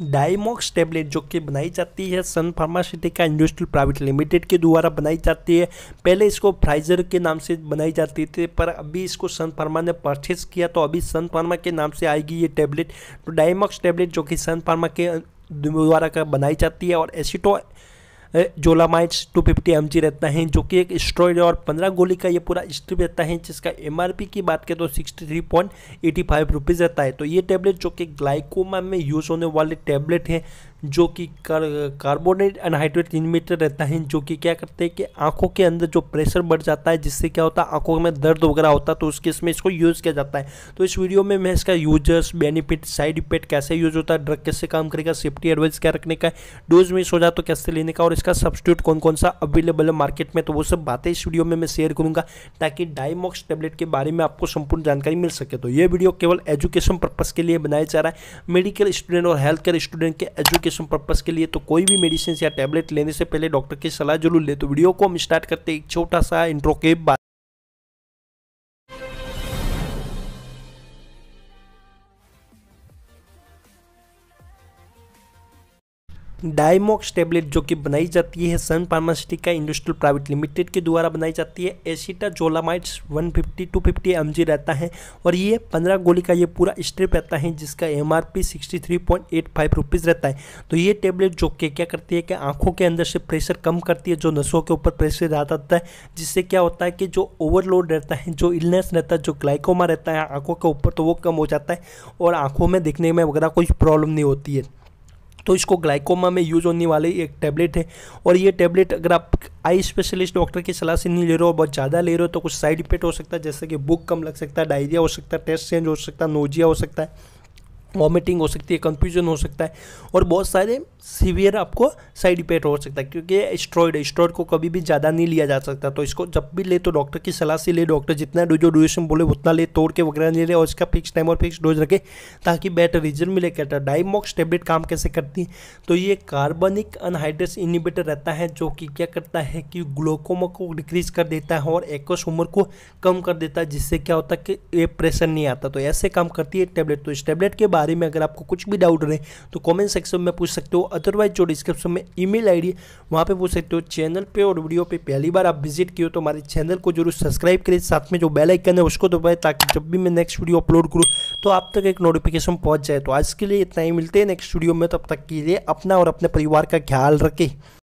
डाइमॉक्स tablet जो कि बनाई जाती है Sun pharmaceutical industrial private limited के द्वारा बनाई जाती है पहले इसको फ्राइजर के नाम से बनाई जाती थी पर अभी इसको सन फार्मा ने परचेज किया तो अभी सन फार्मा के नाम से आएगी ये टेबलेट तो डाइमॉक्स टेबलेट जो कि सन फार्मा के द्वारा का बनाई जाती है और एसिटो जोलामाइट्स 250 एमजी रहता है जो कि एक स्ट्रॉइड और 15 गोली का ये पूरा स्ट्रिप रहता है जिसका एमआरपी की बात करें तो 63.85 रुपीस रहता है तो ये टैबलेट जो कि ग्लाइकोमा में यूज़ होने वाले टैबलेट है जो कि कर कार्बोनेट अनहाइड्रेट इनमेटर रहता है जो कि क्या करते हैं कि आंखों के अंदर जो प्रेशर बढ़ जाता है जिससे क्या होता है आंखों में दर्द वगैरह होता है तो उसके इसमें इसको यूज़ किया जाता है तो इस वीडियो में मैं इसका यूजर्स बेनिफिट साइड इफेक्ट कैसे यूज होता है ड्रग कैसे काम करेगा सेफ्टी एडवाइस क्या रखने का डोज मिस हो जाए तो कैसे लेने का और इसका सब्सिट्यूट कौन कौन सा अवेलेबल है मार्केट में तो वो सब बातें इस वीडियो में मैं शेयर करूँगा ताकि डाइमॉक्स टेबलेट के बारे में आपको संपूर्ण जानकारी मिल सके तो ये वीडियो केवल एजुकेशन पर्पज़ के लिए बनाया जा रहा है मेडिकल स्टूडेंट और हेल्थ केयर स्टूडेंट के एजुकेशन एजुकेशन पर्पज़ के लिए तो कोई भी मेडिसिन या टैबलेट लेने से पहले डॉक्टर की सलाह जरूर ले तो वीडियो को हम स्टार्ट करते एक छोटा सा इंट्रो के बाद डायमोक्स टेबलेट जो कि बनाई जाती है Sun pharmaceutical industrial private limited के द्वारा बनाई जाती है एसिटा जोलामाइट्स 150 250 एमजी रहता है और ये 15 गोली का ये पूरा स्ट्रिप रहता है जिसका एमआरपी 63.85 रुपीस रहता है तो ये टेबलेट जो कि क्या करती है कि आंखों के अंदर से प्रेशर कम करती है जो नसों के ऊपर प्रेशर आता रहता है जिससे क्या होता है कि जो ओवरलोड रहता है जो इलनेस रहता है जो ग्लाइकोमा रहता है आँखों के ऊपर तो वो कम हो जाता है और आँखों में दिखने में वगैरह कोई प्रॉब्लम नहीं होती है तो इसको ग्लाइकोमा में यूज़ होने वाली एक टैबलेट है और ये टैबलेट अगर आप आई स्पेशलिस्ट डॉक्टर की सलाह से नहीं ले रहे हो बहुत ज़्यादा ले रहे हो तो कुछ साइड इफेक्ट हो सकता है जैसे कि बुक कम लग सकता है डायरिया हो सकता है टेस्ट चेंज हो सकता है नोजिया हो सकता है वॉमिटिंग हो सकती है कंफ्यूजन हो सकता है और बहुत सारे सीवियर आपको साइड इफेक्ट हो सकता है क्योंकि ये स्ट्रॉइड है स्ट्रॉइड को कभी भी ज़्यादा नहीं लिया जा सकता तो इसको जब भी ले तो डॉक्टर की सलाह से ले डॉक्टर जितना जो ड्यूरेशन बोले उतना ले तोड़ के वगैरह नहीं ले और इसका फिक्स टाइम और फिक्स डोज रखे ताकि बेटर रिजल्ट मिले कहता डाइमॉक्स टेबलेट काम कैसे करती है तो ये कार्बनिक अनहाइड्रेस इनिबेटर रहता है जो कि क्या करता है कि ग्लोकोमा को डिक्रीज कर देता है और एक उम्र को कम कर देता है जिससे क्या होता है कि ये प्रेशर नहीं आता तो ऐसे काम करती है टैबलेट तो इस टेबलेट के बाद बारे में अगर आपको कुछ भी डाउट रहे तो कॉमेंट सेक्शन में पूछ सकते हो अदरवाइज जो डिस्क्रिप्शन में ई मेल आई डी वहाँ पर पूछ सकते हो चैनल पर और वीडियो पर पहली बार आप विजिट किए तो हमारे चैनल को जरूर सब्सक्राइब करें साथ में जो बेलाइकन है उसको दबाएँ ताकि जब भी मैं नेक्स्ट वीडियो अपलोड करूँ तो आप तक एक नोटिफिकेशन पहुँच जाए तो आज के लिए इतना ही मिलते हैं नेक्स्ट वीडियो में तब तक के लिए अपना और अपने परिवार का ख्याल रखें